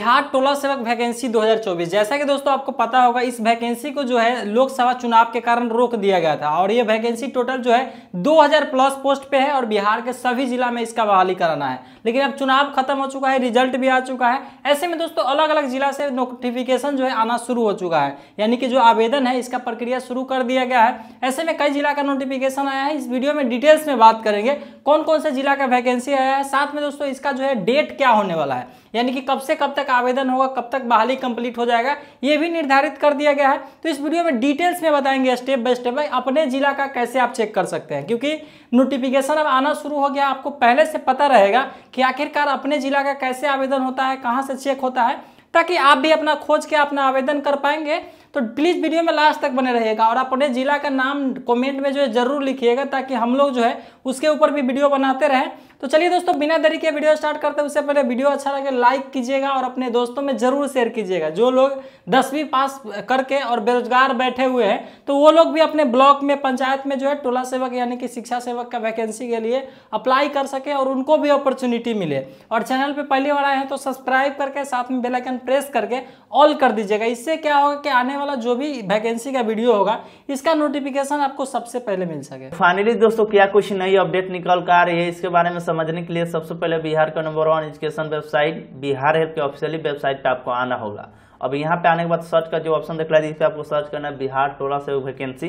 बिहार टोला सेवक वैकेंसी 2024 जैसा कि दोस्तों आपको पता होगा इस वैकेंसी को जो है लोकसभा चुनाव के कारण रोक दिया गया था और ये वैकेंसी टोटल जो है 2000 प्लस पोस्ट पे है और बिहार के सभी जिला में इसका बहाली कराना है लेकिन अब चुनाव खत्म हो चुका है रिजल्ट भी आ चुका है ऐसे में दोस्तों अलग अलग जिला से नोटिफिकेशन जो है आना शुरू हो चुका है यानी कि जो आवेदन है इसका प्रक्रिया शुरू कर दिया गया है ऐसे में कई जिला का नोटिफिकेशन आया है इस वीडियो में डिटेल्स में बात करेंगे कौन कौन से जिला का वैकेंसी आया है साथ में दोस्तों इसका जो है डेट क्या होने वाला है यानी कि कब से कब तक आवेदन होगा कब तक बहाली कंप्लीट हो जाएगा ये भी निर्धारित कर दिया गया है तो इस वीडियो में डिटेल्स में बताएंगे स्टेप बाय स्टेप भाई अपने जिला का कैसे आप चेक कर सकते हैं क्योंकि नोटिफिकेशन अब आना शुरू हो गया आपको पहले से पता रहेगा कि आखिरकार अपने जिला का कैसे आवेदन होता है कहाँ से चेक होता है ताकि आप भी अपना खोज के अपना आवेदन कर पाएंगे तो प्लीज़ वीडियो में लास्ट तक बने रहेगा और अपने जिला का नाम कमेंट में जो है ज़रूर लिखिएगा ताकि हम लोग जो है उसके ऊपर भी वीडियो बनाते रहें तो चलिए दोस्तों बिना देरी के वीडियो स्टार्ट करते हैं उससे पहले वीडियो अच्छा लगे लाइक कीजिएगा और अपने दोस्तों में ज़रूर शेयर कीजिएगा जो लोग दसवीं पास करके और बेरोजगार बैठे हुए हैं तो वो लोग भी अपने ब्लॉक में पंचायत में जो है टोला सेवक यानी कि शिक्षा सेवक का वैकेंसी के लिए अप्लाई कर सके और उनको भी अपॉर्चुनिटी मिले और चैनल पर पहली बार आए हैं तो सब्सक्राइब करके साथ में बेलाइकन प्रेस करके ऑल कर दीजिएगा इससे क्या होगा कि आने वाला जो भी वैकेंसी का वीडियो होगा इसका नोटिफिकेशन आपको सबसे पहले मिल सके फाइनली दोस्तों क्या कुछ नई अपडेट निकल कर आ रही है इसके बारे में समझने के लिए सबसे पहले बिहार का number one education website Bihar help के ऑफिशियली वेबसाइट पर आपको आना होगा अब यहाँ पे आने के बाद सर्च का जो ऑप्शन देख रहा है जिसपे आपको सर्च करना है बिहार टोला से वैकेंसी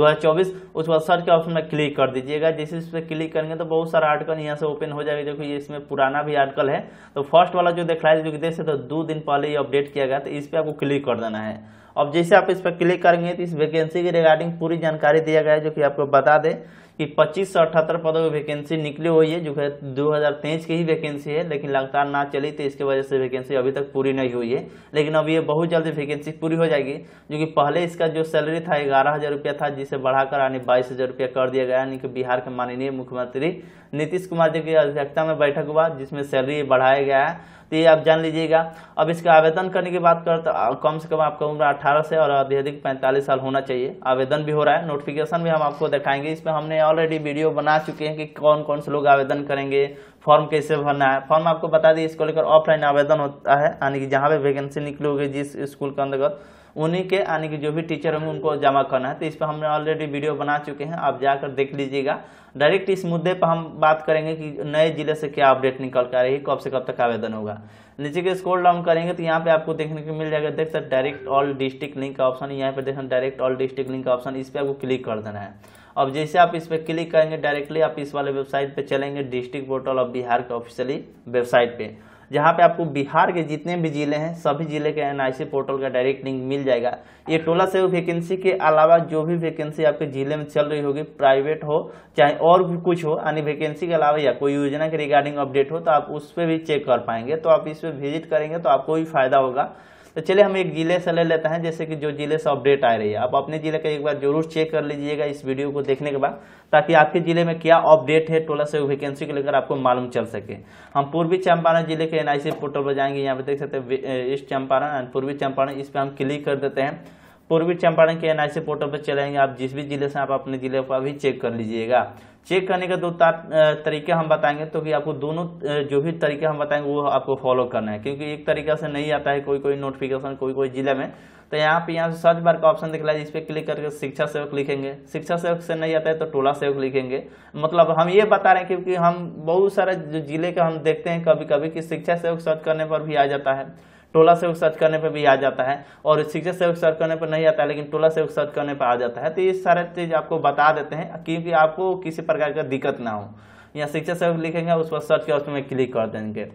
2024 उस बाद सर्च के ऑप्शन में क्लिक कर दीजिएगा जिस इस पर क्लिक करेंगे तो बहुत सारा आर्टिकल यहाँ से ओपन हो जाएगा जो कि इसमें पुराना भी आर्टिकल है तो फर्स्ट वाला जो देख रहा है जो कि देख सकते तो दो दिन पहले ये अपडेट किया गया तो इस पर आपको क्लिक कर देना है अब जैसे आप इस पर क्लिक करेंगे तो इस वैकेंसी की रिगार्डिंग पूरी जानकारी दिया गया है जो कि आपको बता दें कि पच्चीस से अठहत्तर पदों की वैकेंसी निकली हुई है जो है 2023 की ही वैकेंसी है लेकिन लगातार ना चली तो इसके वजह से वैकेंसी अभी तक पूरी नहीं हुई है लेकिन अब ये बहुत जल्दी वैकेंसी पूरी हो जाएगी जो कि पहले इसका जो सैलरी था ग्यारह हज़ार रुपया था जिसे बढ़ाकर यानी बाईस हज़ार रुपया कर दिया गया यानी कि बिहार के माननीय मुख्यमंत्री नीतीश कुमार जी की अध्यक्षता में बैठक हुआ जिसमें सैलरी बढ़ाया गया है तो ये आप जान लीजिएगा अब इसका आवेदन करने की बात करें तो कम से कम आपका उम्र अठारह से और अधिक पैंतालीस साल होना चाहिए आवेदन भी हो रहा है नोटिफिकेशन भी हम आपको दिखाएंगे इसमें हमने ऑलरेडी वीडियो बना चुके हैं कि कौन कौन से लोग आवेदन करेंगे फॉर्म कैसे भरना है फॉर्म आपको बता दिए इसको लेकर ऑफलाइन आवेदन होता है यानी कि जहाँ पे वैकेंसी निकली होगी जिस स्कूल के अंतर्गत उन्हीं के यानी कि जो भी टीचर होंगे उनको जमा करना है तो इस पर हमने ऑलरेडी वीडियो बना चुके हैं आप जाकर देख लीजिएगा डायरेक्ट इस मुद्दे पर हम बात करेंगे कि नए जिले से क्या अपडेट निकल कर रही है कब से कब तक आवेदन होगा नीचे के स्कोर डाउन करेंगे तो यहाँ पे आपको देखने को मिल जाएगा देख sir direct all district link का ऑप्शन यहाँ पे देखना डायरेक्ट ऑल डिस्ट्रिक्ट लिंक का ऑप्शन इस पर आपको क्लिक कर देना है अब जैसे आप इस पर क्लिक करेंगे डायरेक्टली आप इस वाले वेबसाइट पर चलेंगे डिस्ट्रिक्ट पोर्टल ऑफ बिहार के ऑफिशियली वेबसाइट पर जहाँ पे आपको बिहार के जितने भी जिले हैं सभी जिले के एनआईसी पोर्टल का डायरेक्ट लिंक मिल जाएगा ये टोला सेव वैकेंसी के अलावा जो भी वैकेंसी आपके जिले में चल रही होगी प्राइवेट हो चाहे और भी कुछ हो यानी वैकेंसी के अलावा या कोई योजना के रिगार्डिंग अपडेट हो तो आप उस पर भी चेक कर पाएंगे तो आप इस पर विजिट करेंगे तो आपको भी फायदा होगा तो चलिए हम एक जिले से ले लेते हैं जैसे कि जो जिले से अपडेट आ रही है आप अपने जिले का एक बार जरूर चेक कर लीजिएगा इस वीडियो को देखने के बाद ताकि आपके जिले में क्या अपडेट है टोला से वैकेंसी को लेकर आपको मालूम चल सके हम पूर्वी चंपारण जिले के एनआईसी पोर्टल पर जाएंगे यहाँ पर देख सकते हैं ईस्ट चंपारण एंड पूर्वी चंपारण इस पर हम क्लिक कर देते हैं पूर्वी चंपारण के एनआईसी पोर्टल पर चले आप जिस भी जिले से आप अपने जिले को अभी चेक कर लीजिएगा चेक करने का दो तरीके हम बताएंगे तो कि आपको दोनों जो भी तरीके हम बताएंगे वो आपको फॉलो करना है क्योंकि एक तरीका से नहीं आता है कोई कोई नोटिफिकेशन कोई कोई जिले में तो यहाँ पे यहाँ से सर्च बार का ऑप्शन दिख रहा है जिसपे पर क्लिक करके शिक्षा सेवक लिखेंगे शिक्षा सेवक से नहीं आता है तो टोला सेवक लिखेंगे मतलब हम ये बता रहे हैं क्योंकि हम बहुत सारे जिले का हम देखते हैं कभी कभी कि शिक्षा सेवक सर्च करने पर भी आ जाता है टोला सेवक सर्च करने पर भी आ जाता है और शिक्षक सेवक सर्च करने पर नहीं आता है लेकिन टोला सेवक सर्च करने पर आ जाता है तो ये सारा चीज़ आपको बता देते हैं क्योंकि आपको किसी प्रकार का दिक्कत ना हो या शिक्षक सेवक लिखेंगे उस पर सर्च कर उसमें क्लिक कर देंगे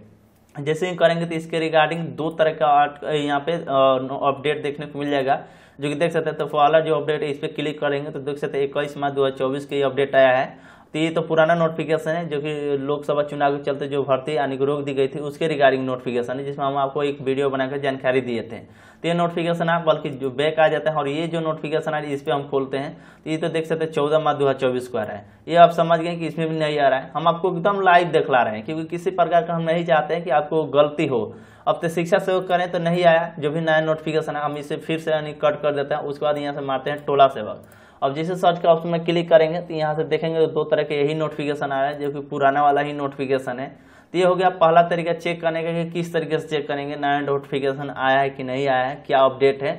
जैसे ही करेंगे तो इसके रिगार्डिंग दो तरह का आर्ट यहाँ पे अपडेट देखने को मिल जाएगा जो कि देख सकते हैं तो वाला जो अपडेट है इस पर क्लिक करेंगे तो देख सकते हैं इक्कीस मार्च दो हज़ार चौबीस का ये अपडेट आया है तो ये तो पुराना नोटिफिकेशन है जो कि लोकसभा चुनाव के चलते जो भर्ती यानी रोक दी गई थी उसके रिगार्डिंग नोटिफिकेशन है जिसमें हम आपको एक वीडियो बनाकर जानकारी दिए थे तो ये नोटिफिकेशन आप बल्कि जो बैक आ जाता है और ये जो नोटिफिकेशन आ रही है इस पर हम खोलते हैं तो ये तो देख सकते हैं चौदह मार्च दो को आ रहा है ये आप समझ गए कि इसमें भी नहीं आ रहा है हम आपको एकदम लाइव दिखला रहे हैं क्योंकि किसी प्रकार का हम नहीं चाहते हैं कि आपको गलती हो अब तो शिक्षा सेवक करें तो नहीं आया जो भी नया नोटिफिकेशन है हम इसे फिर से यानी कट कर देते हैं उसके बाद यहाँ से मारते हैं टोला सेवक अब जैसे सर्च का ऑप्शन में क्लिक करेंगे तो यहाँ से देखेंगे तो दो तरह के यही नोटिफिकेशन आ है जो कि पुराना वाला ही नोटिफिकेशन है तो ये हो गया पहला तरीका चेक करने का कि किस तरीके से चेक करेंगे नया नोटिफिकेशन आया है कि नहीं आया है क्या अपडेट है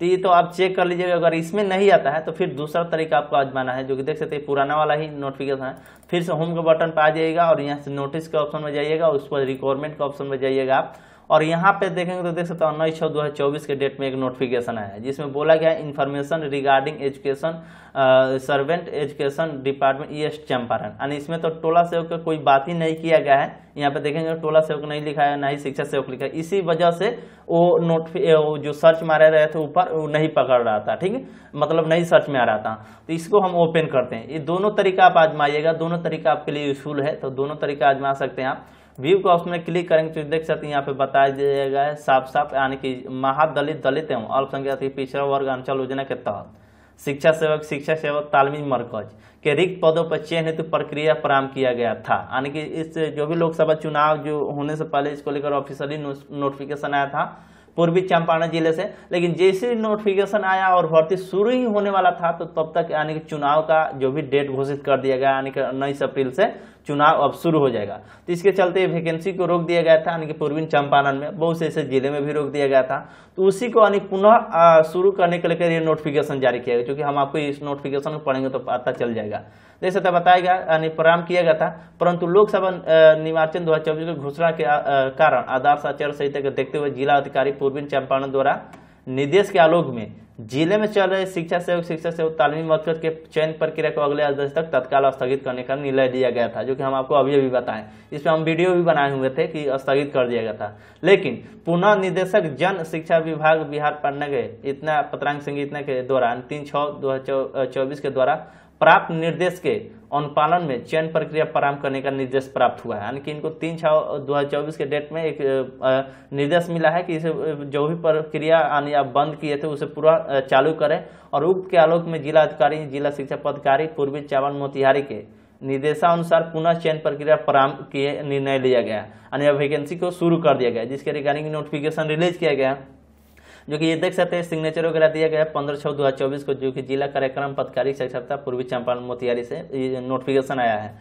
तो ये तो आप चेक कर लीजिएगा अगर इसमें नहीं आता है तो फिर दूसरा तरीका आपको आजमाना है जो कि देख सकते हैं पुराना वाला ही नोटिफिकेशन है फिर से होम के बटन पर आ जाइएगा और यहाँ से नोटिस के ऑप्शन में जाइएगा उसके बाद रिक्वायरमेंट के ऑप्शन में जाइएगा आप और यहाँ पे देखेंगे तो देख सकते हो उन्नीस छः दो हज़ार चौबीस के डेट में एक नोटिफिकेशन आया है जिसमें बोला गया है information regarding education servant education department E S Champaran यानी इसमें तो टोला सेवक का कोई बात ही नहीं किया गया है यहाँ पे देखेंगे तो टोला सेवक नहीं लिखा है ना ही शिक्षा सेवक लिखा है इसी वजह से वो नोटिफि जो सर्च मारे रहे थे ऊपर वो नहीं पकड़ रहा था ठीक है मतलब नहीं सर्च में आ रहा था तो इसको हम ओपन करते हैं ये दोनों तरीका आप आजमाइएगा दोनों तरीका आपके लिए यूजफुल है तो दोनों तरीका आजमा सकते हैं आप व्यू के ऑप्शन में क्लिक करेंगे तो देख सकते हैं यहाँ पे बताया जाएगा साफ साफ यानी कि महादलित दलित एवं अल्पसंख्यक पिछड़ा वर्ग अंचल योजना के तहत शिक्षा सेवक शिक्षा सेवक तालमी मरकज के रिक्त पदों पर चयन हेतु प्रक्रिया प्रारंभ किया गया था यानी कि इस जो भी लोकसभा चुनाव जो होने से पहले इसको लेकर ऑफिशियली नोटिफिकेशन आया था पूर्वी चंपारण जिले से लेकिन जैसे नोटिफिकेशन आया और भर्ती शुरू ही होने वाला था तो तब तक यानी कि चुनाव का जो भी डेट घोषित कर दिया गया यानी कि उन्नीस अप्रैल से चुनाव अब शुरू हो जाएगा तो इसके चलते वैकेंसी को रोक दिया गया था यानी कि पूर्वी चंपारण में बहुत से ऐसे जिले में भी रोक दिया गया था तो उसी को यानी पुनः शुरू करने के लेकर ये नोटिफिकेशन जारी किया गया क्योंकि हम आपको इस नोटिफिकेशन को पढ़ेंगे तो पता चल जाएगा जैसे तो बताया गया यानी प्रारंभ किया गया था परंतु लोकसभा निर्वाचन दो हजार की घोषणा के कारण आदर्श आचार संहिता को देखते हुए जिला अधिकारी पूर्वी चंपारण द्वारा निर्देश के आलोक में जिले में चल रहे शिक्षा सेवक शिक्षा सेवक तालमी मकसद के चयन प्रक्रिया को अगले आदेश तक तत्काल स्थगित करने का निर्णय लिया गया था जो कि हम आपको अभी अभी बताएं इस पर हम वीडियो भी बनाए हुए थे कि स्थगित कर दिया गया था लेकिन पुनः निदेशक जन शिक्षा विभाग बिहार पढ़ने गए इतना पत्रांग संघ इतना के दौरान तीन छः दो चौबीस के द्वारा प्राप्त निर्देश के अनुपालन में चयन प्रक्रिया प्रारंभ करने का निर्देश प्राप्त हुआ है यानी कि इनको तीन छः दो हज़ार चौबीस के डेट में एक निर्देश मिला है कि इसे जो भी प्रक्रिया यानी आप बंद किए थे उसे पूरा चालू करें और उक्त के आलोक में जिला अधिकारी जिला शिक्षा पदाधिकारी पूर्वी चावल मोतिहारी के निर्देशानुसार पुनः चयन प्रक्रिया प्रारंभ किए निर्णय लिया गया अन्य वैकेंसी को शुरू कर दिया गया जिसके रिगार्डिंग नोटिफिकेशन रिलीज किया गया जो कि ये देख सकते हैं सिग्नेचर वगैरह दिया गया पंद्रह छः दो हज़ार चौबीस को जो कि जिला कार्यक्रम पदकारी साक्षरता पूर्वी चंपारण मोतिहारी से ये नोटिफिकेशन आया है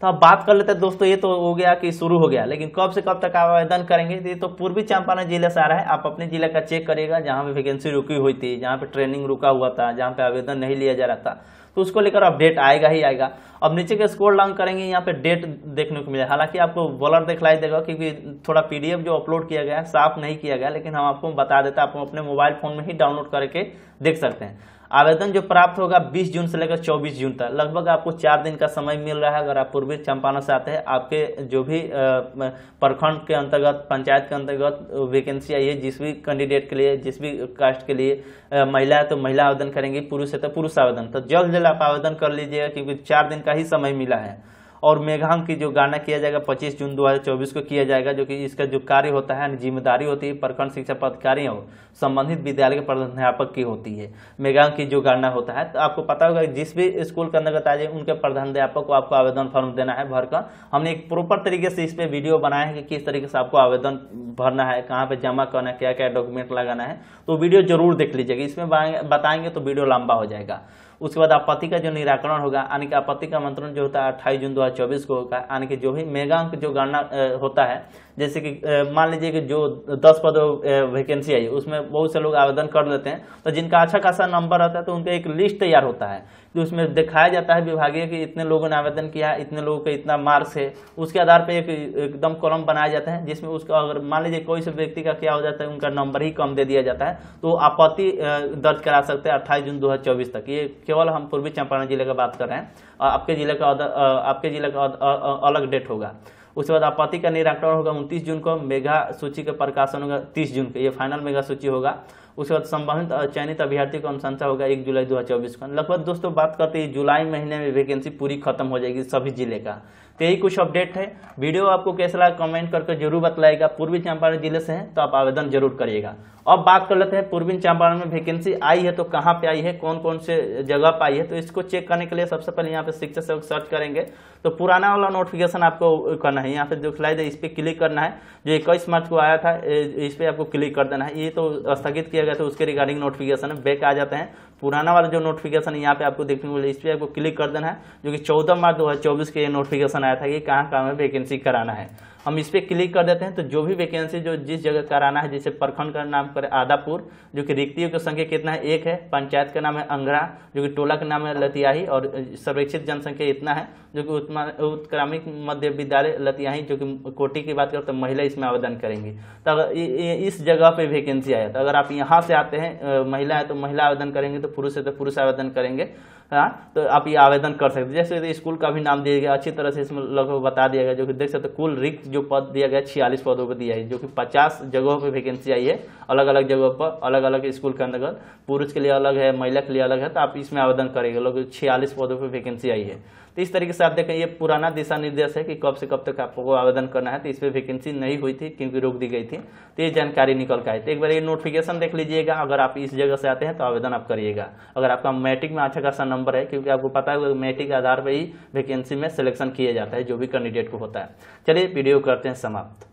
तो अब बात कर लेते हैं दोस्तों ये तो हो गया कि शुरू हो गया लेकिन कब से कब तक आप आवेदन करेंगे ये तो पूर्वी चंपारण जिले से आ रहा है आप अपने जिले का चेक करिएगा जहाँ पे वैकेंसी रुकी हुई थी जहाँ पे ट्रेनिंग रुका हुआ था जहाँ पे आवेदन नहीं लिया जा रहा था तो उसको लेकर अपडेट आएगा ही आएगा अब नीचे के स्कोर डाउन करेंगे यहाँ पे डेट देखने को मिला हालांकि आपको बॉलर दिखलाई देगा क्योंकि थोड़ा पीडीएफ जो अपलोड किया गया साफ नहीं किया गया लेकिन हम आपको बता देते हैं आप अपने मोबाइल फोन में ही डाउनलोड करके देख सकते हैं आवेदन जो प्राप्त होगा 20 जून से लेकर 24 जून तक लगभग आपको चार दिन का समय मिल रहा है अगर आप पूर्वी चंपारण से आते हैं आपके जो भी प्रखंड के अंतर्गत पंचायत के अंतर्गत वैकेंसी आई है जिस भी कैंडिडेट के लिए जिस भी कास्ट के लिए महिला है तो महिला आवेदन करेंगी पुरुष है तो पुरुष आवेदन तो जल्द जल्द आप आवेदन कर लीजिएगा क्योंकि चार दिन का ही समय मिला है और मेघांग की जो गाना किया जाएगा 25 जून 2024 को किया जाएगा जो कि इसका जो कार्य होता है जिम्मेदारी होती है प्रखंड शिक्षा पदाधिकारी और संबंधित विद्यालय के प्रधानाध्यापक की होती है मेघांग की जो गाना होता है तो आपको पता होगा जिस भी स्कूल के अंतर्गत आ जाए उनके प्रधानाध्यापक को आपको आवेदन फॉर्म देना है भरकर हमने एक प्रॉपर तरीके से इस पर वीडियो बनाया है कि किस तरीके से आपको आवेदन भरना है कहाँ पर जमा करना है क्या क्या डॉक्यूमेंट लगाना है तो वीडियो जरूर देख लीजिएगा इसमें बताएंगे तो वीडियो लंबा हो जाएगा उसके बाद आपत्ति का जो निराकरण होगा यानी कि आपत्ति का मंत्रण जो होता है अट्ठाईस जून दो 2024 को होगा यानी कि जो भी मेगांक जो गणना होता है जैसे कि मान लीजिए कि जो दस पद वैकेंसी आई उसमें बहुत से लोग आवेदन कर लेते हैं तो जिनका अच्छा खासा नंबर रहता है तो उनका एक लिस्ट तैयार होता है जो तो उसमें दिखाया जाता है विभागीय कि इतने लोगों ने आवेदन किया है इतने लोगों का इतना मार्क्स है उसके आधार पर एक एकदम कॉलम बनाया जाता है जिसमें उसका अगर मान लीजिए कोई से व्यक्ति का क्या हो जाता है उनका नंबर ही कम दे दिया जाता है तो आपत्ति दर्ज करा सकते हैं अट्ठाईस जून दो तक ये केवल हम पूर्वी चंपारण जिले का बात कर रहे हैं आपके जिले का आपके जिले का अलग डेट होगा उसके बाद आपत्ति का निराकरण होगा उनतीस जून को मेघा सूची का प्रकाशन होगा तीस जून को ये फाइनल मेघा सूची होगा उसके बाद संबंधित चयनित अभ्यर्थियों का अनुशंसा होगा एक जुलाई दो हजार चौबीस को लगभग दोस्तों बात करते हैं जुलाई महीने में वैकेंसी पूरी खत्म हो जाएगी सभी जिले का तो यही कुछ अपडेट है वीडियो आपको कैसा लगा कमेंट करके जरूर बतलाएगा पूर्वी चंपारण जिले से हैं तो आप आवेदन जरूर करिएगा अब बात कर लेते हैं पूर्वी चंपारण में वैकेंसी आई है तो कहाँ पे आई है कौन कौन से जगह पर आई है तो इसको चेक करने के लिए सबसे पहले यहाँ पे शिक्षक सेवक सर्च करेंगे तो पुराना वाला नोटिफिकेशन आपको करना है यहाँ पे दिखलाई दे इस पर क्लिक करना है जो इक्कीस मार्च को आया था इस पर आपको क्लिक कर देना है ये तो स्थगित किया गया था उसके रिगार्डिंग नोटिफिकेशन बैक आ जाते हैं पुराना वाला जो नोटिफिकेशन यहाँ पे आपको देखने को मिले इस पर आपको क्लिक कर देना है जो कि चौदह मार्च दो के नोटिफिकेशन आया था कि कहाँ कहाँ में वैकेंसी कराना है हम इस पर क्लिक कर देते हैं तो जो भी वैकेंसी जो जिस जगह कराना है जैसे प्रखंड का नाम करें आदापुर जो कि रिक्तियों की संख्या कितना है एक है पंचायत का नाम है अंगरा जो कि टोला का नाम है लतियाही और सर्वेक्षित जनसंख्या इतना है जो कि उत्क्रामिक मध्य विद्यालय लतियाही जो कि कोटी की बात करें तो महिला इसमें आवेदन करेंगी तो इस जगह पर वैकेंसी आया तो अगर आप यहाँ से आते हैं महिला है तो महिला आवेदन करेंगे तो पुरुष है तो पुरुष आवेदन करेंगे हाँ तो आप ये आवेदन कर सकते हैं जैसे स्कूल का भी नाम दिया गया अच्छी तरह से इसमें लगभग बता दिया गया जो कि देख सकते कुल रिक्त जो पद दिया गया छियालीस पदों पर दिया है जो कि पचास जगहों पर वैकेंसी आई है अलग अलग जगहों पर अलग अलग स्कूल के अंतर्गत पुरुष के लिए अलग है महिला के लिए अलग है तो आप इसमें आवेदन करेंगे लोग छियालीस पदों पर वैकेंसी आई है तो इस तरीके से आप देखें ये पुराना दिशा निर्देश है कि कब से कब तक आपको आवेदन करना है तो इस पर वैकेंसी नहीं हुई थी क्योंकि रोक दी गई थी तो ये जानकारी निकल के आई तो एक बार ये नोटिफिकेशन देख लीजिएगा अगर आप इस जगह से आते हैं तो आवेदन आप करिएगा अगर आपका मैट्रिक में अच्छा खासा नंबर है क्योंकि आपको पता है मैट्रिक के आधार पर ही वैकेंसी में सिलेक्शन किया जाता है जो भी कैंडिडेट को होता है चलिए वीडियो करते हैं समाप्त